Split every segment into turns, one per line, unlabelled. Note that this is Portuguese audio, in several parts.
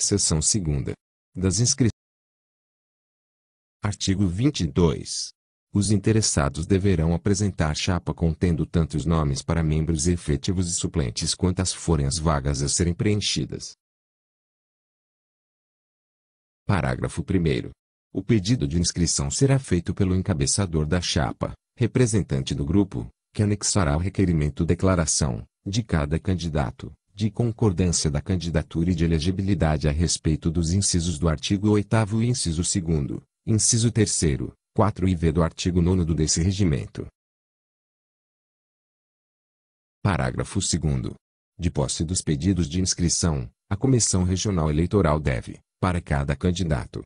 Seção 2. Das inscrições. Artigo 22. Os interessados deverão apresentar chapa contendo tantos nomes para membros efetivos e suplentes quantas forem as vagas a serem preenchidas. Parágrafo 1. O pedido de inscrição será feito pelo encabeçador da chapa, representante do grupo, que anexará ao requerimento declaração, de cada candidato, de concordância da candidatura e de elegibilidade a respeito dos incisos do artigo 8 e inciso 2, inciso 3, 4 e V do artigo 9 do desse regimento. Parágrafo 2. De posse dos pedidos de inscrição, a Comissão Regional Eleitoral deve, para cada candidato.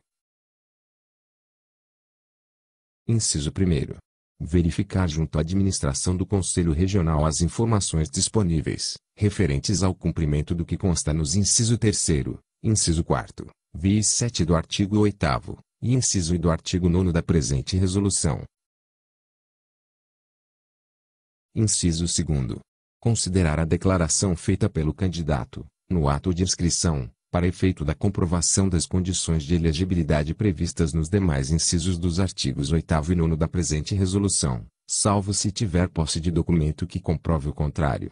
Inciso 1 verificar junto à administração do Conselho Regional as informações disponíveis, referentes ao cumprimento do que consta nos inciso 3 inciso 4 vis 7 do artigo 8 e inciso e do artigo 9 da presente resolução. Inciso 2 Considerar a declaração feita pelo candidato, no ato de inscrição, para efeito da comprovação das condições de elegibilidade previstas nos demais incisos dos artigos 8 e 9 da presente resolução, salvo se tiver posse de documento que comprove o contrário.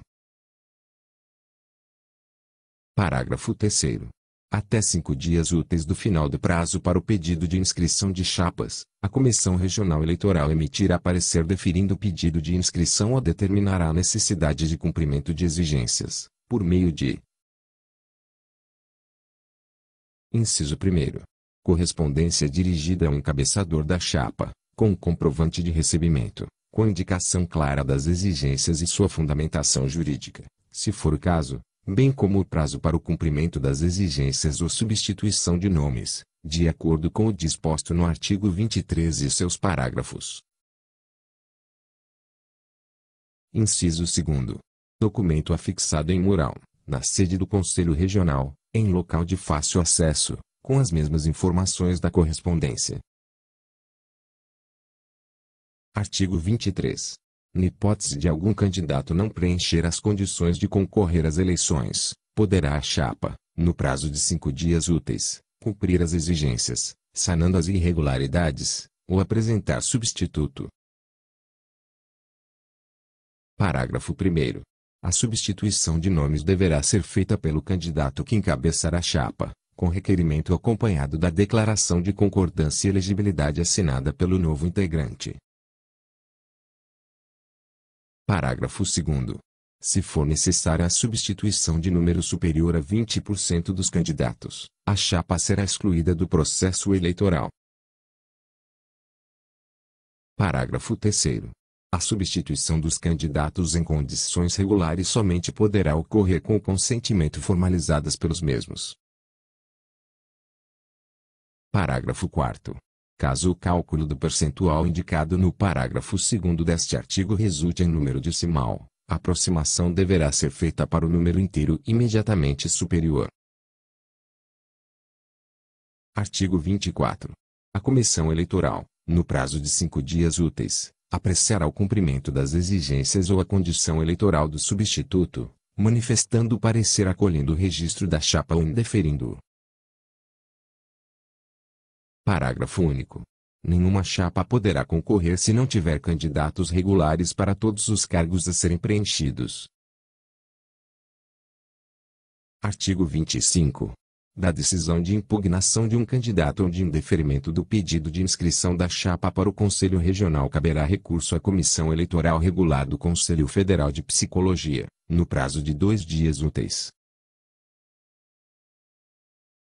Parágrafo 3 até cinco dias úteis do final do prazo para o pedido de inscrição de chapas, a Comissão Regional Eleitoral emitirá parecer deferindo o pedido de inscrição ou determinará a necessidade de cumprimento de exigências, por meio de Inciso 1. Correspondência dirigida ao encabeçador da chapa, com comprovante de recebimento, com indicação clara das exigências e sua fundamentação jurídica, se for o caso, bem como o prazo para o cumprimento das exigências ou substituição de nomes, de acordo com o disposto no artigo 23 e seus parágrafos. Inciso 2. Documento afixado em mural, na sede do Conselho Regional, em local de fácil acesso, com as mesmas informações da correspondência. Artigo 23. Na hipótese de algum candidato não preencher as condições de concorrer às eleições, poderá a chapa, no prazo de cinco dias úteis, cumprir as exigências, sanando as irregularidades, ou apresentar substituto. Parágrafo 1. A substituição de nomes deverá ser feita pelo candidato que encabeçar a chapa, com requerimento acompanhado da declaração de concordância e elegibilidade assinada pelo novo integrante. Parágrafo 2. Se for necessária a substituição de número superior a 20% dos candidatos, a chapa será excluída do processo eleitoral. Parágrafo 3. A substituição dos candidatos em condições regulares somente poderá ocorrer com o consentimento formalizadas pelos mesmos. Parágrafo 4 Caso o cálculo do percentual indicado no parágrafo 2 deste artigo resulte em número decimal, a aproximação deverá ser feita para o número inteiro imediatamente superior. Artigo 24. A Comissão Eleitoral, no prazo de cinco dias úteis, apreciará o cumprimento das exigências ou a condição eleitoral do substituto, manifestando o parecer acolhendo o registro da chapa ou indeferindo-o. Parágrafo único. Nenhuma chapa poderá concorrer se não tiver candidatos regulares para todos os cargos a serem preenchidos. Artigo 25 da decisão de impugnação de um candidato ou de indeferimento do pedido de inscrição da chapa para o Conselho Regional caberá recurso à Comissão Eleitoral Regular do Conselho Federal de Psicologia, no prazo de dois dias úteis.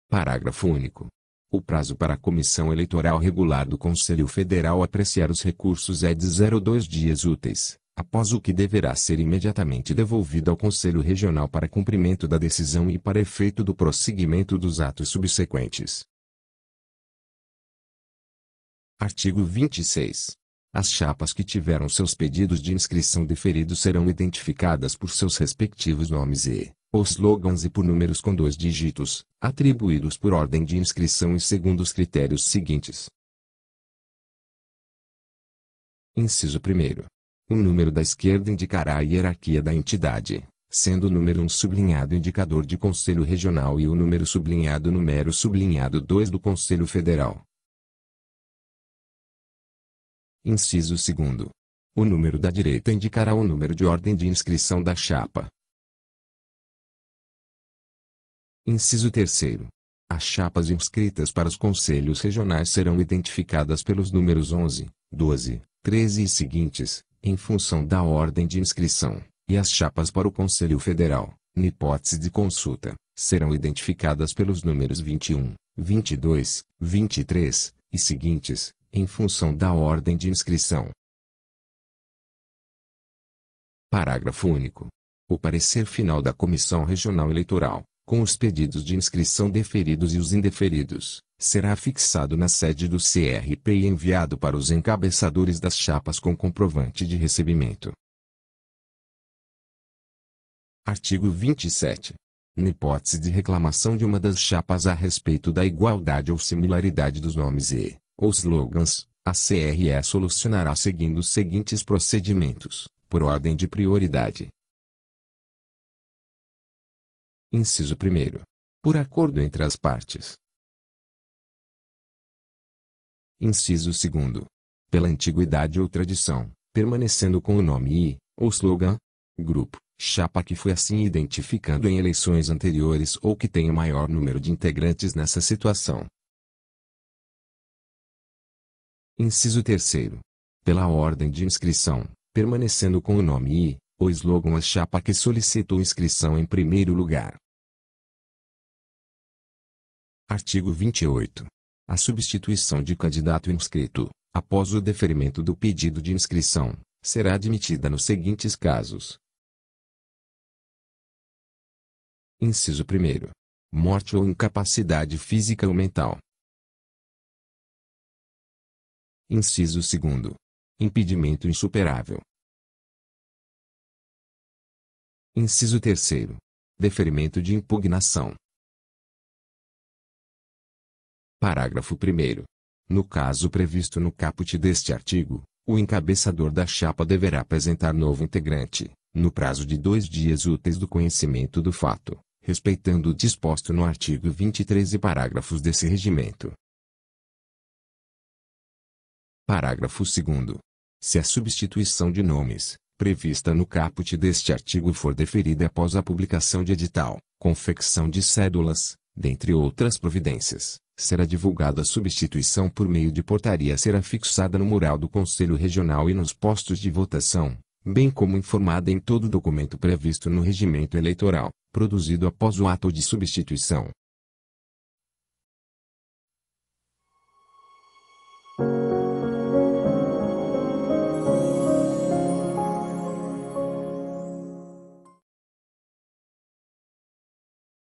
Parágrafo único. O prazo para a Comissão Eleitoral Regular do Conselho Federal apreciar os recursos é de 02 dias úteis após o que deverá ser imediatamente devolvido ao Conselho Regional para cumprimento da decisão e para efeito do prosseguimento dos atos subsequentes. Artigo 26. As chapas que tiveram seus pedidos de inscrição deferidos serão identificadas por seus respectivos nomes e, ou slogans e por números com dois dígitos, atribuídos por ordem de inscrição e segundo os critérios seguintes. Inciso 1. O número da esquerda indicará a hierarquia da entidade, sendo o número 1 um sublinhado indicador de Conselho Regional e o número sublinhado número sublinhado 2 do Conselho Federal. Inciso 2. O número da direita indicará o número de ordem de inscrição da chapa. Inciso 3. As chapas inscritas para os conselhos regionais serão identificadas pelos números 11, 12, 13 e seguintes, em função da ordem de inscrição, e as chapas para o Conselho Federal, na hipótese de consulta, serão identificadas pelos números 21, 22, 23 e seguintes, em função da ordem de inscrição. Parágrafo único. O parecer final da Comissão Regional Eleitoral, com os pedidos de inscrição deferidos e os indeferidos, será fixado na sede do CRP e enviado para os encabeçadores das chapas com comprovante de recebimento. Artigo 27. Na hipótese de reclamação de uma das chapas a respeito da igualdade ou similaridade dos nomes e, ou slogans, a CRE solucionará seguindo os seguintes procedimentos, por ordem de prioridade. Inciso 1. Por acordo entre as partes, Inciso segundo. Pela antiguidade ou tradição, permanecendo com o nome e, ou slogan, grupo, chapa que foi assim identificando em eleições anteriores ou que tenha maior número de integrantes nessa situação. Inciso terceiro. Pela ordem de inscrição, permanecendo com o nome e, ou slogan a chapa que solicitou inscrição em primeiro lugar. Artigo 28 a substituição de candidato inscrito, após o deferimento do pedido de inscrição, será admitida nos seguintes casos. Inciso 1. Morte ou incapacidade física ou mental. Inciso 2. Impedimento insuperável. Inciso 3. Deferimento de impugnação. Parágrafo 1. No caso previsto no caput deste artigo, o encabeçador da chapa deverá apresentar novo integrante, no prazo de dois dias úteis do conhecimento do fato, respeitando o disposto no artigo 23 e parágrafos desse regimento. Parágrafo 2. Se a substituição de nomes, prevista no caput deste artigo for deferida após a publicação de edital, confecção de cédulas, dentre outras providências, será divulgada a substituição por meio de portaria será fixada no mural do Conselho Regional e nos postos de votação, bem como informada em todo documento previsto no regimento eleitoral, produzido após o ato de substituição.